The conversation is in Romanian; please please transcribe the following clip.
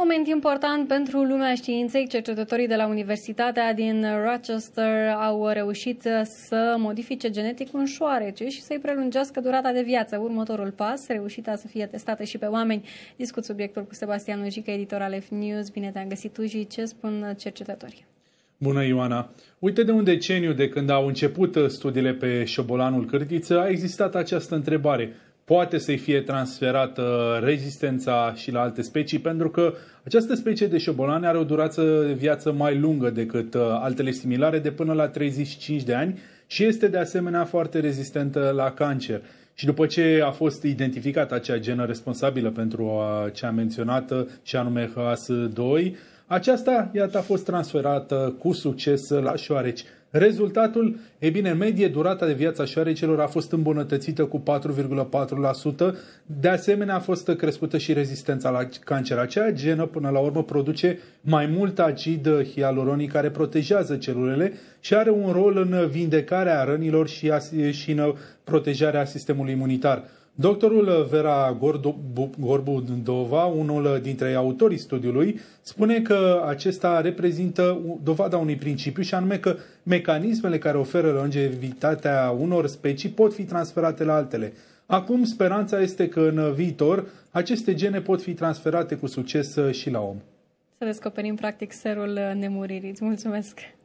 Moment important pentru lumea științei, cercetătorii de la Universitatea din Rochester au reușit să modifice genetic un șoarece și să-i prelungească durata de viață. Următorul pas, reușita să fie testată și pe oameni. Discut subiectul cu Sebastian Ujică, editor al F-News. Bine te-am găsit, tu și ce spun cercetătorii? Bună, Ioana! Uite de un deceniu de când au început studiile pe șobolanul cârtiță, a existat această întrebare poate să-i fie transferată rezistența și la alte specii, pentru că această specie de șobolane are o durață de viață mai lungă decât uh, altele similare, de până la 35 de ani și este de asemenea foarte rezistentă la cancer. Și după ce a fost identificată acea genă responsabilă pentru uh, cea menționată, uh, și anume HAS2, aceasta, iată, a fost transferată cu succes la șoareci. Rezultatul, e bine, medie durata de viață a șoarecelor a fost îmbunătățită cu 4,4%, de asemenea a fost crescută și rezistența la cancer. Acea genă, până la urmă, produce mai mult acid hialuronic care protejează celulele și are un rol în vindecarea rănilor și, și în protejarea sistemului imunitar. Doctorul Vera Gorbudova, unul dintre autorii studiului, spune că acesta reprezintă dovada unui principiu și anume că mecanismele care oferă longevitatea unor specii pot fi transferate la altele. Acum speranța este că în viitor aceste gene pot fi transferate cu succes și la om. Să descoperim practic serul nemuririi. mulțumesc!